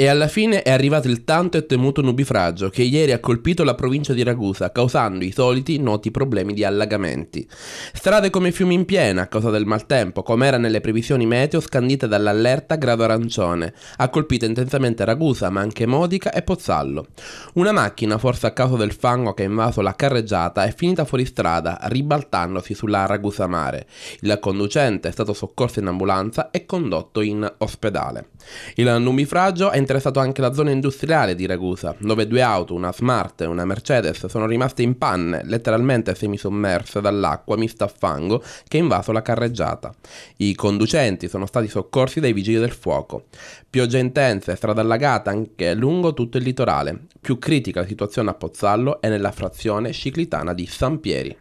E alla fine è arrivato il tanto e temuto nubifragio che ieri ha colpito la provincia di Ragusa, causando i soliti noti problemi di allagamenti. Strade come fiumi in piena a causa del maltempo, come era nelle previsioni meteo scandite dall'allerta grado arancione. Ha colpito intensamente Ragusa, ma anche Modica e Pozzallo. Una macchina, forse a causa del fango che ha invaso la carreggiata, è finita fuori strada, ribaltandosi sulla Ragusa Mare. Il conducente è stato soccorso in ambulanza e condotto in ospedale. Il nubifragio è interessato anche la zona industriale di Ragusa, dove due auto, una Smart e una Mercedes, sono rimaste in panne, letteralmente semisommerse dall'acqua mista a fango che ha invaso la carreggiata. I conducenti sono stati soccorsi dai vigili del fuoco. Pioggia intensa e strada allagata anche lungo tutto il litorale. Più critica la situazione a Pozzallo e nella frazione ciclitana di San Pieri.